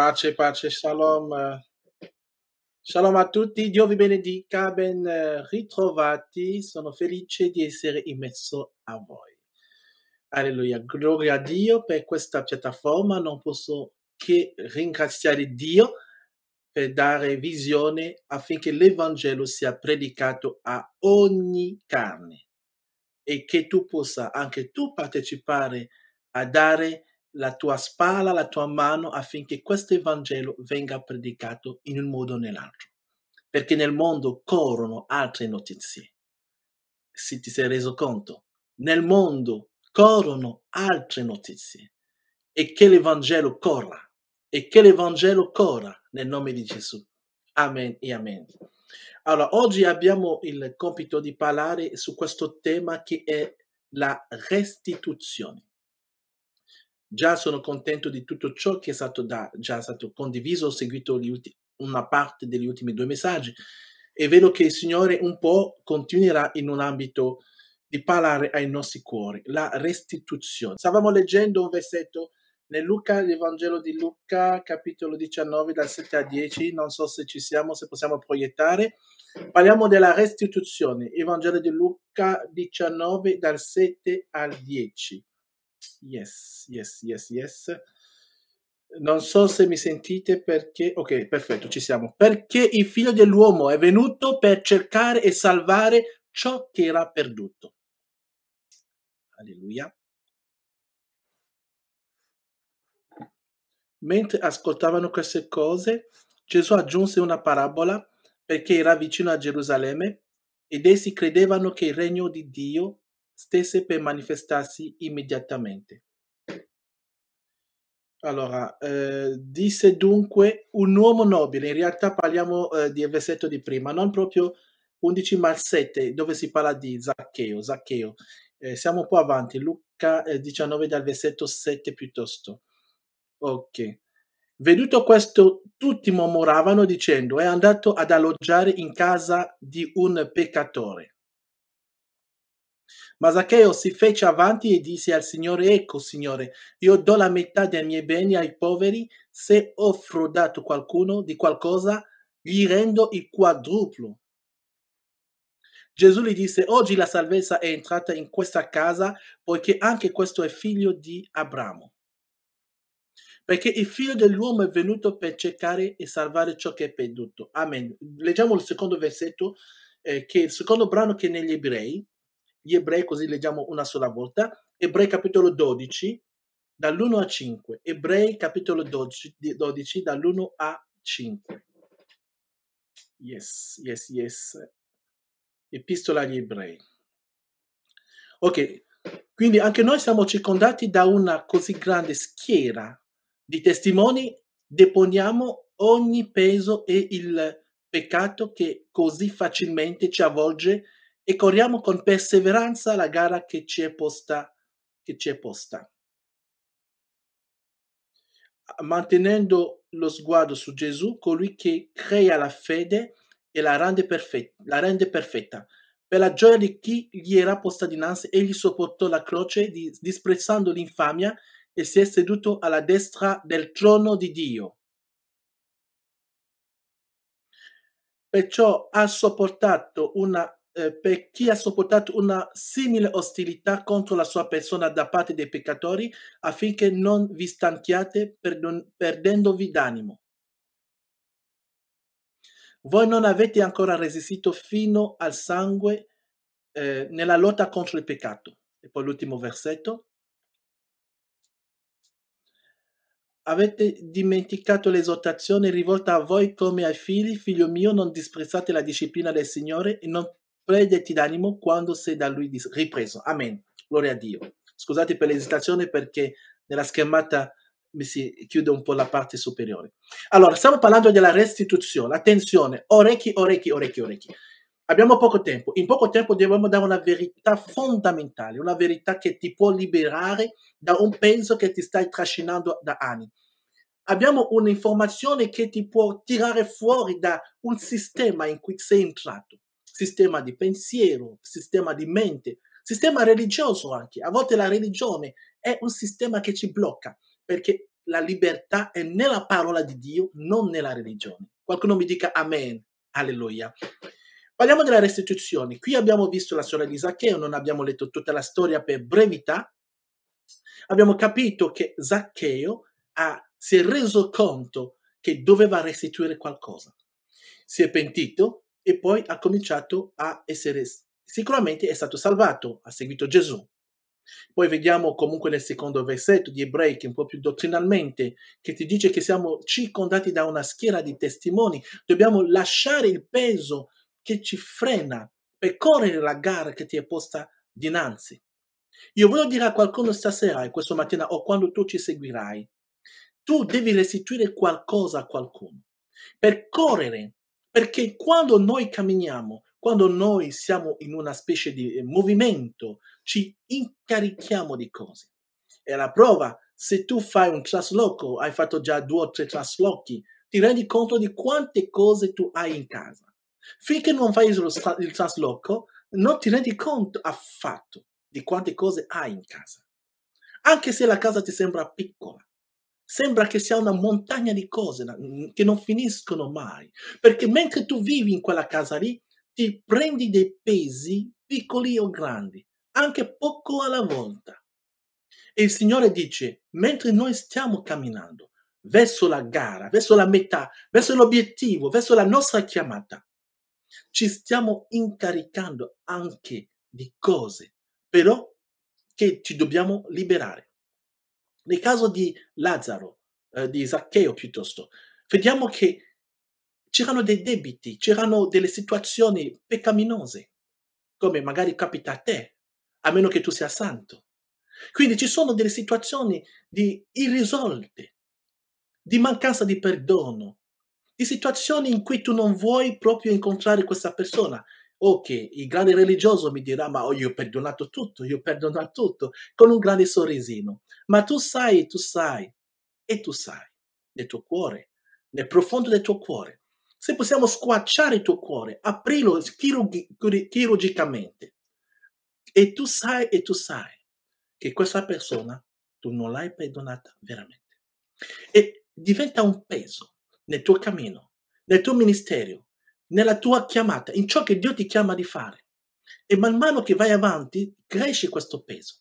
Pace, pace, shalom. Eh. Shalom a tutti, Dio vi benedica, ben eh, ritrovati, sono felice di essere immesso a voi. Alleluia, gloria a Dio per questa piattaforma, non posso che ringraziare Dio per dare visione affinché l'Evangelo sia predicato a ogni carne e che tu possa anche tu partecipare a dare la tua spalla, la tua mano affinché questo Evangelo venga predicato in un modo o nell'altro. Perché nel mondo corrono altre notizie. Se ti sei reso conto, nel mondo corrono altre notizie. E che l'Evangelo corra. E che l'Evangelo corra nel nome di Gesù. Amen e amen. Allora, oggi abbiamo il compito di parlare su questo tema che è la restituzione Già sono contento di tutto ciò che è stato da, già stato condiviso, ho seguito una parte degli ultimi due messaggi e vedo che il Signore un po' continuerà in un ambito di parlare ai nostri cuori, la restituzione. Stavamo leggendo un versetto nel Luca, l'Evangelo di Luca, capitolo 19, dal 7 al 10, non so se ci siamo, se possiamo proiettare. Parliamo della restituzione, Evangelo di Luca 19, dal 7 al 10. Yes, yes, yes, yes. Non so se mi sentite perché... Ok, perfetto, ci siamo. Perché il figlio dell'uomo è venuto per cercare e salvare ciò che era perduto. Alleluia. Mentre ascoltavano queste cose, Gesù aggiunse una parabola perché era vicino a Gerusalemme ed essi credevano che il regno di Dio stesse per manifestarsi immediatamente. Allora, eh, disse dunque un uomo nobile, in realtà parliamo eh, del versetto di prima, non proprio 11 ma 7, dove si parla di Zaccheo, Zaccheo. Eh, siamo un po' avanti, Luca 19 eh, dal versetto 7 piuttosto. Ok. Veduto questo, tutti mormoravano dicendo, è andato ad alloggiare in casa di un peccatore. Ma Zaccheo si fece avanti e disse al Signore, ecco Signore, io do la metà dei miei beni ai poveri, se ho frodato qualcuno di qualcosa, gli rendo il quadruplo. Gesù gli disse, oggi la salvezza è entrata in questa casa, poiché anche questo è figlio di Abramo. Perché il figlio dell'uomo è venuto per cercare e salvare ciò che è perduto. Amen. Leggiamo il secondo versetto, eh, che è il secondo brano che negli ebrei, gli ebrei, così leggiamo una sola volta, ebrei capitolo 12, dall'1 a 5, ebrei capitolo 12, 12 dall'1 a 5. Yes, yes, yes. Epistola agli ebrei. Ok, quindi anche noi siamo circondati da una così grande schiera di testimoni, deponiamo ogni peso e il peccato che così facilmente ci avvolge e corriamo con perseveranza la gara che ci è posta. Ci è posta. Mantenendo lo sguardo su Gesù, colui che crea la fede e la rende perfetta. La rende perfetta. Per la gioia di chi gli era posta dinanzi, egli sopportò la croce, disprezzando l'infamia, e si è seduto alla destra del trono di Dio. Perciò ha sopportato una eh, per chi ha sopportato una simile ostilità contro la sua persona da parte dei peccatori, affinché non vi stanchiate perdon- perdendovi d'animo. Voi non avete ancora resistito fino al sangue eh, nella lotta contro il peccato. E poi l'ultimo versetto. Avete dimenticato l'esortazione rivolta a voi come ai figli, figlio mio, non disprezzate la disciplina del Signore e non Prenditi d'animo quando sei da lui ripreso. Amen. Gloria a Dio. Scusate per l'esitazione perché nella schermata mi si chiude un po' la parte superiore. Allora, stiamo parlando della restituzione. Attenzione, orecchi, orecchi, orecchi, orecchi. Abbiamo poco tempo. In poco tempo dobbiamo dare una verità fondamentale, una verità che ti può liberare da un peso che ti stai trascinando da anni. Abbiamo un'informazione che ti può tirare fuori da un sistema in cui sei entrato sistema di pensiero, sistema di mente, sistema religioso anche. A volte la religione è un sistema che ci blocca perché la libertà è nella parola di Dio, non nella religione. Qualcuno mi dica amen, alleluia. Parliamo della restituzione. Qui abbiamo visto la sorella di Zaccheo, non abbiamo letto tutta la storia per brevità. Abbiamo capito che Zaccheo ha, si è reso conto che doveva restituire qualcosa. Si è pentito, e poi ha cominciato a essere sicuramente è stato salvato, ha seguito Gesù. Poi vediamo comunque nel secondo versetto di Ebrei, che un po' più dottrinalmente, che ti dice che siamo circondati da una schiera di testimoni, dobbiamo lasciare il peso che ci frena per correre la gara che ti è posta dinanzi. Io voglio dire a qualcuno stasera e questa mattina o quando tu ci seguirai, tu devi restituire qualcosa a qualcuno. Per correre perché quando noi camminiamo, quando noi siamo in una specie di eh, movimento, ci incarichiamo di cose. E la prova, se tu fai un trasloco, hai fatto già due o tre traslochi, ti rendi conto di quante cose tu hai in casa. Finché non fai il, il trasloco, non ti rendi conto affatto di quante cose hai in casa. Anche se la casa ti sembra piccola, Sembra che sia una montagna di cose mm, che non finiscono mai, perché mentre tu vivi in quella casa lì, ti prendi dei pesi piccoli o grandi, anche poco alla volta. E il Signore dice, mentre noi stiamo camminando verso la gara, verso la metà, verso l'obiettivo, verso la nostra chiamata, ci stiamo incaricando anche di cose, però che ci dobbiamo liberare. Nel caso di Lazzaro, eh, di Zaccheo piuttosto, vediamo che c'erano dei debiti, c'erano delle situazioni peccaminose, come magari capita a te, a meno che tu sia santo. Quindi ci sono delle situazioni di irrisolte, di mancanza di perdono, di situazioni in cui tu non vuoi proprio incontrare questa persona, Ok, il grande religioso mi dirà, ma oh, io ho perdonato tutto, io ho perdonato tutto, con un grande sorrisino. Ma tu sai, tu sai, e tu sai, nel tuo cuore, nel profondo del tuo cuore, se possiamo squacciare il tuo cuore, aprirlo chirurg- chirurgicamente, e tu sai, e tu sai, che questa persona tu non l'hai perdonata veramente. E diventa un peso nel tuo cammino, nel tuo ministero, nella tua chiamata, in ciò che Dio ti chiama di fare. E man mano che vai avanti, cresce questo peso.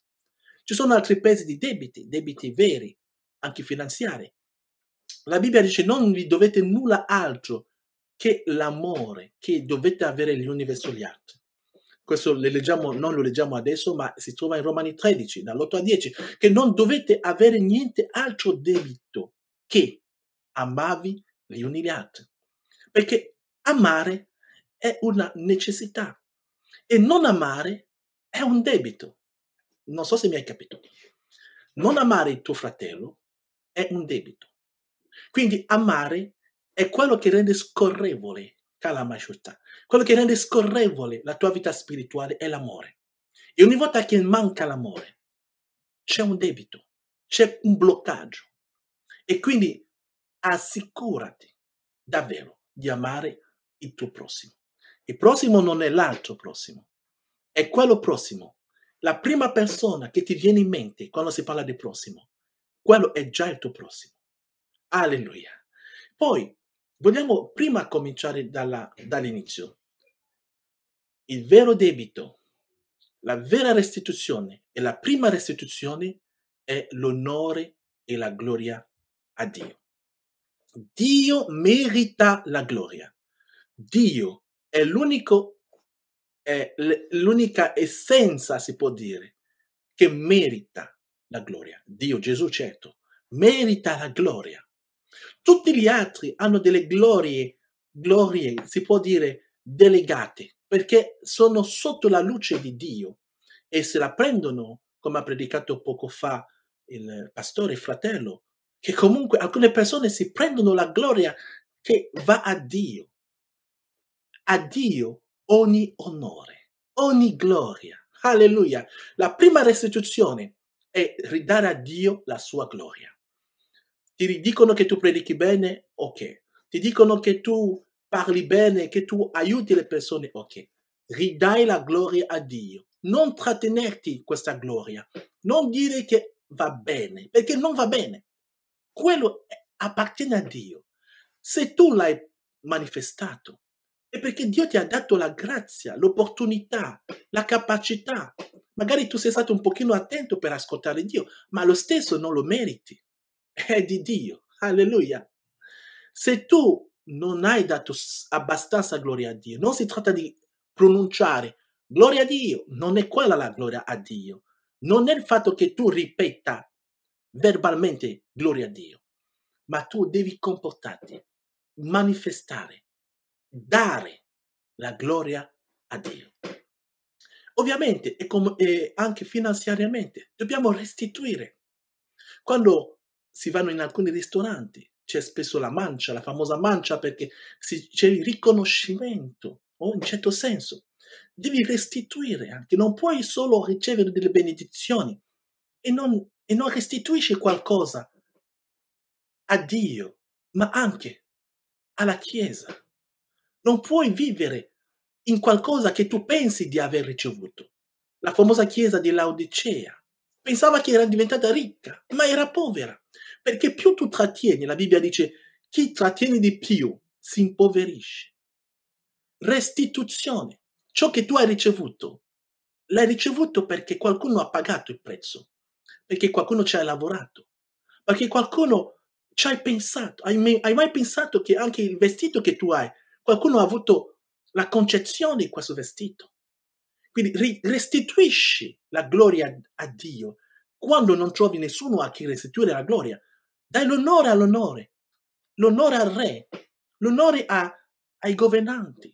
Ci sono altri pesi di debiti, debiti veri, anche finanziari. La Bibbia dice non vi dovete nulla altro che l'amore che dovete avere gli uni verso gli altri. Questo le leggiamo, non lo leggiamo adesso, ma si trova in Romani 13, dall'8 a 10, che non dovete avere niente altro debito che amavi gli uni gli altri. Perché Amare è una necessità e non amare è un debito. Non so se mi hai capito. Non amare il tuo fratello è un debito. Quindi amare è quello che rende scorrevole Kalamashutta, quello che rende scorrevole la tua vita spirituale è l'amore. E ogni volta che manca l'amore, c'è un debito, c'è un bloccaggio. E quindi assicurati davvero di amare il tuo prossimo. Il prossimo non è l'altro prossimo, è quello prossimo. La prima persona che ti viene in mente quando si parla di prossimo, quello è già il tuo prossimo. Alleluia. Poi, vogliamo prima cominciare dalla, dall'inizio. Il vero debito, la vera restituzione e la prima restituzione è l'onore e la gloria a Dio. Dio merita la gloria. Dio è l'unico, è l'unica essenza, si può dire, che merita la gloria. Dio, Gesù certo, merita la gloria. Tutti gli altri hanno delle glorie, glorie, si può dire, delegate, perché sono sotto la luce di Dio e se la prendono, come ha predicato poco fa il pastore il fratello, che comunque alcune persone si prendono la gloria che va a Dio a Dio ogni onore, ogni gloria. Alleluia. La prima restituzione è ridare a Dio la sua gloria. Ti dicono che tu predichi bene, ok. Ti dicono che tu parli bene, che tu aiuti le persone, ok. Ridai la gloria a Dio. Non trattenerti questa gloria. Non dire che va bene, perché non va bene. Quello appartiene a Dio. Se tu l'hai manifestato, è perché Dio ti ha dato la grazia, l'opportunità, la capacità. Magari tu sei stato un pochino attento per ascoltare Dio, ma lo stesso non lo meriti. È di Dio. Alleluia. Se tu non hai dato abbastanza gloria a Dio, non si tratta di pronunciare gloria a Dio, non è quella la gloria a Dio. Non è il fatto che tu ripeta verbalmente gloria a Dio, ma tu devi comportarti, manifestare dare la gloria a Dio. Ovviamente e, com- e anche finanziariamente dobbiamo restituire. Quando si vanno in alcuni ristoranti c'è spesso la mancia, la famosa mancia perché si, c'è il riconoscimento, o oh, in certo senso. Devi restituire anche, non puoi solo ricevere delle benedizioni e non, e non restituisci qualcosa a Dio, ma anche alla Chiesa. Non puoi vivere in qualcosa che tu pensi di aver ricevuto. La famosa chiesa di Laodicea pensava che era diventata ricca, ma era povera, perché più tu trattieni, la Bibbia dice, chi trattiene di più si impoverisce. Restituzione, ciò che tu hai ricevuto, l'hai ricevuto perché qualcuno ha pagato il prezzo, perché qualcuno ci ha lavorato, perché qualcuno ci ha pensato. Hai, mai pensato che anche il vestito che tu hai Qualcuno ha avuto la concezione di questo vestito. Quindi restituisci la gloria a Dio quando non trovi nessuno a chi restituire la gloria. Dai l'onore all'onore, l'onore al re, l'onore a, ai governanti.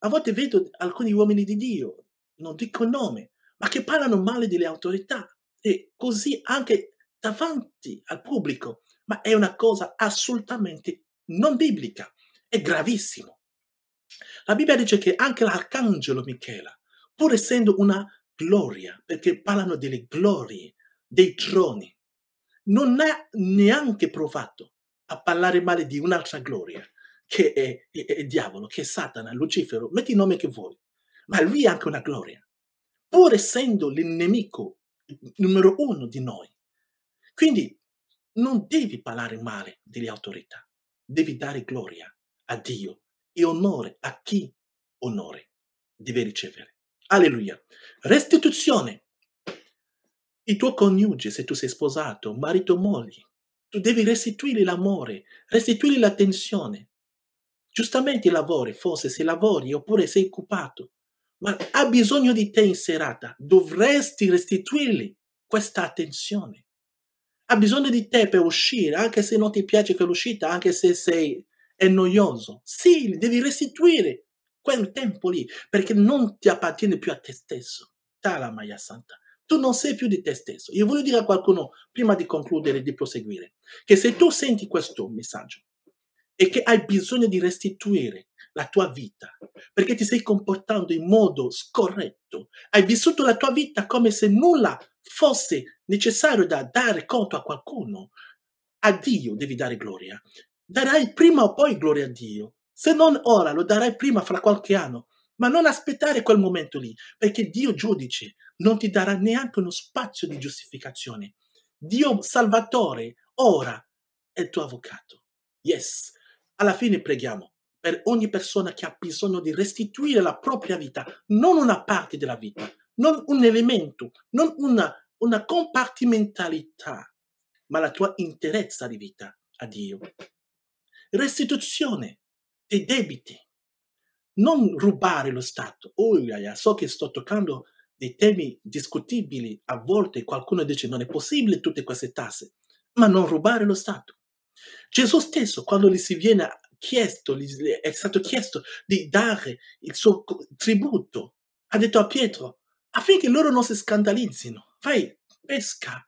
A volte vedo alcuni uomini di Dio, non dico nome, ma che parlano male delle autorità e così anche davanti al pubblico. Ma è una cosa assolutamente non biblica, è gravissimo. La Bibbia dice che anche l'arcangelo Michela, pur essendo una gloria, perché parlano delle glorie, dei troni, non ha neanche provato a parlare male di un'altra gloria, che è, è, è, diavolo, che è Satana, Lucifero, metti il nome che vuoi, ma lui ha anche una gloria, pur essendo il nemico numero uno di noi. Quindi non devi parlare male delle autorità, devi dare gloria a Dio e onore a chi onore deve ricevere. Alleluia. Restituzione. Il tuo coniuge, se tu sei sposato, marito o moglie, tu devi restituire l'amore, restituire l'attenzione. Giustamente lavori, forse se lavori oppure sei occupato, ma ha bisogno di te in serata, dovresti restituirgli questa attenzione. Ha bisogno di te per uscire, anche se non ti piace quell'uscita, anche se sei è noioso. Sì, devi restituire quel tempo lì, perché non ti appartiene più a te stesso. Tala Maia Santa. Tu non sei più di te stesso. Io voglio dire a qualcuno, prima di concludere e di proseguire, che se tu senti questo messaggio e che hai bisogno di restituire la tua vita, perché ti stai comportando in modo scorretto, hai vissuto la tua vita come se nulla fosse necessario da dare conto a qualcuno, a Dio devi dare gloria darai prima o poi gloria a Dio. Se non ora, lo darai prima fra qualche anno. Ma non aspettare quel momento lì, perché Dio giudice non ti darà neanche uno spazio di giustificazione. Dio Salvatore ora è il tuo avvocato. Yes. Alla fine preghiamo per ogni persona che ha bisogno di restituire la propria vita, non una parte della vita, non un elemento, non una, una compartimentalità, ma la tua interezza di vita a Dio restituzione dei debiti. Non rubare lo Stato. Oh, yeah, yeah. so che sto toccando dei temi discutibili, a volte qualcuno dice non è possibile tutte queste tasse, ma non rubare lo Stato. Gesù stesso, quando gli si viene chiesto, è stato chiesto di dare il suo tributo, ha detto a Pietro, affinché loro non si scandalizzino, vai, pesca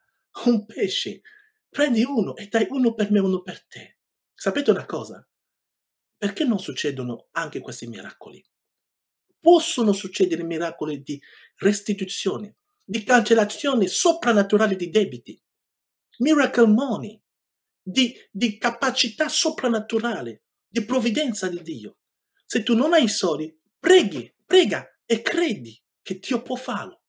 un pesce, prendi uno e dai uno per me, e uno per te. Sapete una cosa? Perché non succedono anche questi miracoli? Possono succedere miracoli di restituzione, di cancellazione soprannaturale di debiti, miracle money, di, di capacità soprannaturale, di provvidenza di Dio. Se tu non hai i soldi, preghi, prega e credi che Dio può farlo.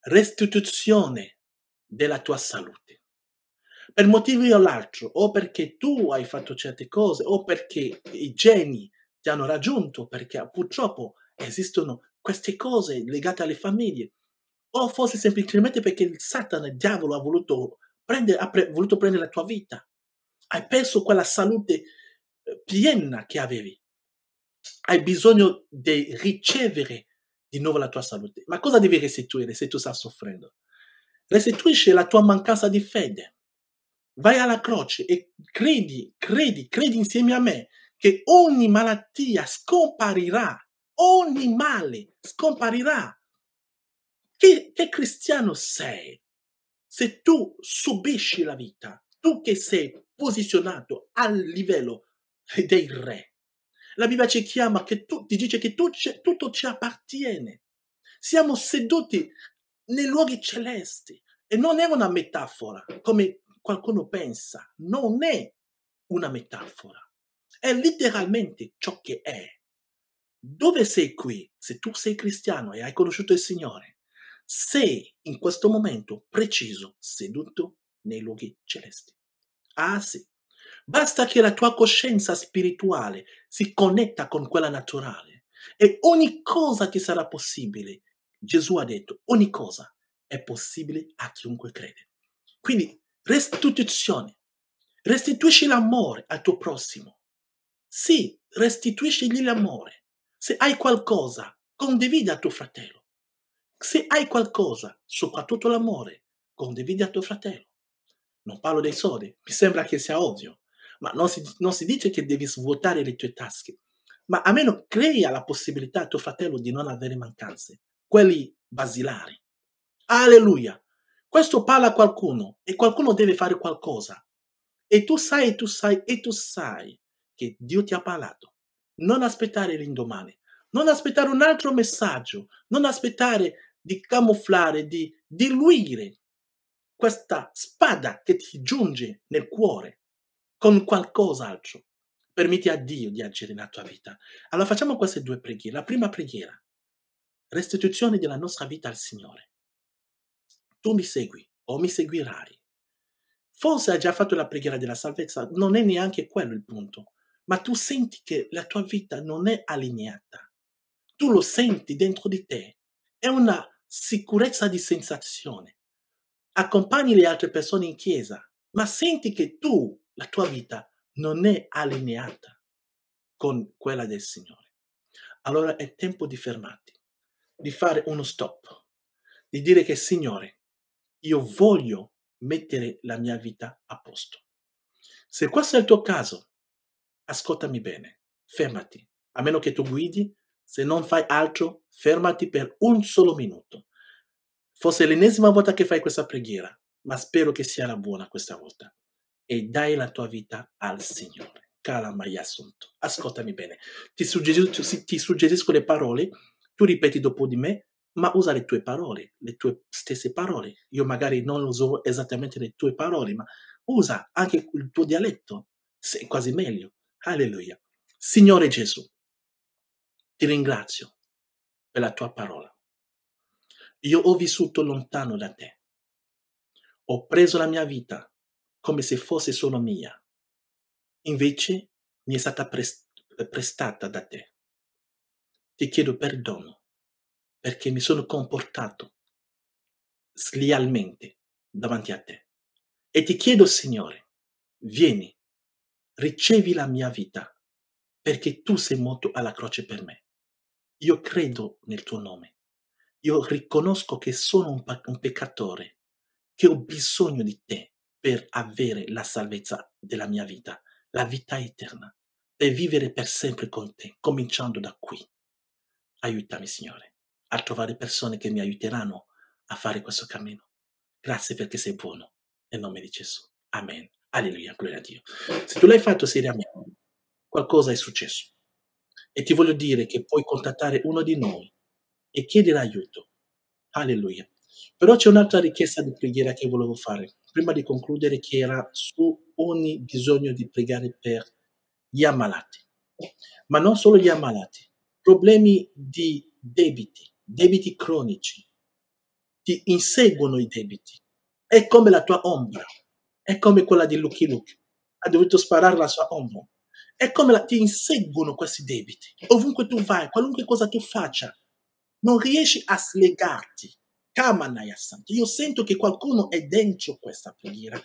Restituzione della tua salute per motivi o l'altro, o perché tu hai fatto certe cose, o perché i geni ti hanno raggiunto, perché ah, purtroppo esistono queste cose legate alle famiglie, o forse semplicemente perché il Satana, il diavolo, ha voluto prendere, ha pre- voluto prendere la tua vita. Hai perso quella salute eh, piena che avevi. Hai bisogno di ricevere di nuovo la tua salute. Ma cosa devi restituire se tu stai soffrendo? Restituisci la tua mancanza di fede vai alla croce e credi, credi, credi insieme a me che ogni malattia scomparirà, ogni male scomparirà. Che, che cristiano sei? Se tu subisci la vita, tu che sei posizionato al livello dei re, la Bibbia ci chiama, che tu, ti dice che tu, tutto ci appartiene. Siamo seduti nei luoghi celesti. E non è una metafora, come qualcuno pensa non è una metafora, è letteralmente ciò che è. Dove sei qui? Se tu sei cristiano e hai conosciuto il Signore, sei in questo momento preciso, seduto nei luoghi celesti. Ah sì, basta che la tua coscienza spirituale si connetta con quella naturale e ogni cosa ti sarà possibile, Gesù ha detto, ogni cosa è possibile a chiunque crede. Quindi restituzione. Restituisci l'amore al tuo prossimo. Sì, restituiscigli l'amore. Se hai qualcosa, condividi a tuo fratello. Se hai qualcosa, soprattutto l'amore, condividi a tuo fratello. Non parlo dei soldi, mi sembra che sia ovvio, ma non si, non si dice che devi svuotare le tue tasche. Ma almeno crea la possibilità a tuo fratello di non avere mancanze, quelli basilari. Alleluia! Questo parla a qualcuno e qualcuno deve fare qualcosa. E tu sai, e tu sai, e tu sai che Dio ti ha parlato. Non aspettare l'indomani, non aspettare un altro messaggio, non aspettare di camuflare, di diluire questa spada che ti giunge nel cuore con qualcos'altro. Permetti a Dio di agire nella tua vita. Allora facciamo queste due preghiere. La prima preghiera, restituzione della nostra vita al Signore tu mi segui o mi seguirai. Forse hai già fatto la preghiera della salvezza, non è neanche quello il punto, ma tu senti che la tua vita non è allineata. Tu lo senti dentro di te. È una sicurezza di sensazione. Accompagni le altre persone in chiesa, ma senti che tu, la tua vita, non è allineata con quella del Signore. Allora è tempo di fermarti, di fare uno stop, di dire che Signore, io voglio mettere la mia vita a posto. Se questo è il tuo caso, ascoltami bene, fermati, a meno che tu guidi, se non fai altro, fermati per un solo minuto. Forse è l'ennesima volta che fai questa preghiera, ma spero che sia la buona questa volta. E dai la tua vita al Signore. Cara Maria Assunto, ascoltami bene. Ti, suggerisco, ti suggerisco le parole, tu ripeti dopo di me ma usa le tue parole, le tue stesse parole. Io magari non uso esattamente le tue parole, ma usa anche il tuo dialetto, è quasi meglio. Alleluia. Signore Gesù, ti ringrazio per la tua parola. Io ho vissuto lontano da te. Ho preso la mia vita come se fosse solo mia. Invece mi è stata prestata da te. Ti chiedo perdono perché mi sono comportato slialmente davanti a te. E ti chiedo, Signore, vieni, ricevi la mia vita, perché tu sei morto alla croce per me. Io credo nel tuo nome. Io riconosco che sono un, pe- un peccatore, che ho bisogno di te per avere la salvezza della mia vita, la vita eterna, per vivere per sempre con te, cominciando da qui. Aiutami, Signore a trovare persone che mi aiuteranno a fare questo cammino. Grazie perché sei buono. Nel nome di Gesù. Amen. Alleluia, gloria a Dio. Se tu l'hai fatto seriamente, qualcosa è successo. E ti voglio dire che puoi contattare uno di noi e chiedere aiuto. Alleluia. Però c'è un'altra richiesta di preghiera che volevo fare, prima di concludere, che era su ogni bisogno di pregare per gli ammalati. Ma non solo gli ammalati, problemi di debiti, debiti cronici, ti inseguono i debiti, è come la tua ombra, è come quella di Lucky Luke, ha dovuto sparare la sua ombra, è come la, ti inseguono questi debiti, ovunque tu vai, qualunque cosa tu faccia, non riesci a slegarti. Kamanaya ah, Santo, io sento che qualcuno è dentro questa preghiera.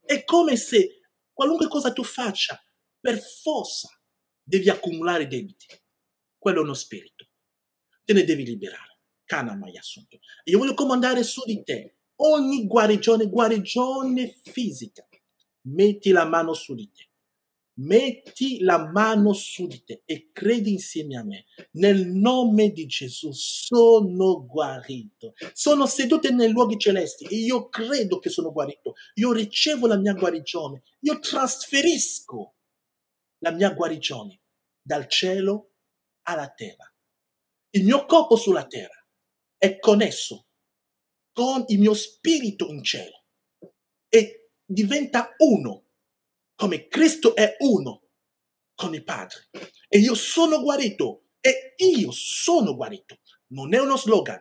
È come se qualunque cosa tu faccia, per forza devi accumulare debiti. Quello è uno spirito te ne devi liberare. Kanamaya Sunto. Io voglio comandare su di te ogni guarigione, guarigione fisica. Metti la mano su di te. Metti la mano su di te e credi insieme a me. Nel nome di Gesù sono guarito. Sono seduto nei luoghi celesti e io credo che sono guarito. Io ricevo la mia guarigione. Io trasferisco la mia guarigione dal cielo alla terra il mio corpo sulla terra è connesso con il mio spirito in cielo e diventa uno, come Cristo è uno con il Padre. E io sono guarito e io sono guarito. Non è uno slogan,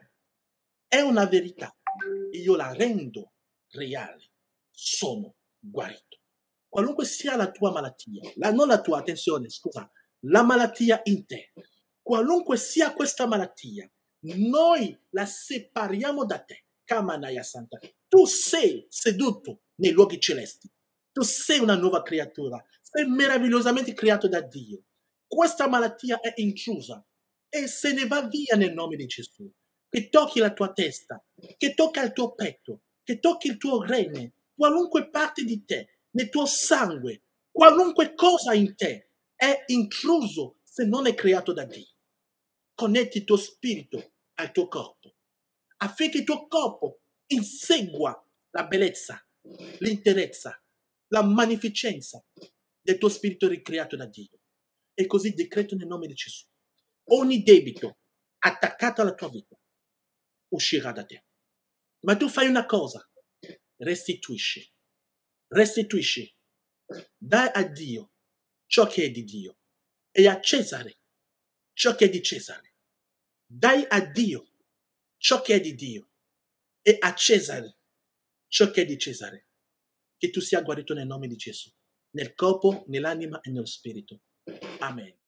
è una verità. Io la rendo reale. Sono guarito. Qualunque sia la tua malattia, la, non la tua, attenzione, scusa, la malattia in te, qualunque sia questa malattia, noi la separiamo da te. Kamanaya Santa, tu sei seduto nei luoghi celesti, tu sei una nuova creatura, sei meravigliosamente creato da Dio. Questa malattia è intrusa e se ne va via nel nome di Gesù. Che tocchi la tua testa, che tocca il tuo petto, che tocchi il tuo rene, qualunque parte di te, nel tuo sangue, qualunque cosa in te è intruso se non è creato da Dio connetti il tuo spirito al tuo corpo, affinché il tuo corpo insegua la bellezza, l'interezza, la magnificenza del tuo spirito ricreato da Dio. E così decreto nel nome di Gesù. Ogni debito attaccato alla tua vita uscirà da te. Ma tu fai una cosa, restituisci, restituisci, dai a Dio ciò che è di Dio e a Cesare ciò che è di Cesare. Dai a Dio ciò che è di Dio e a Cesare ciò che è di Cesare. Che tu sia guarito nel nome di Gesù, nel corpo, nell'anima e nello spirito. Amen.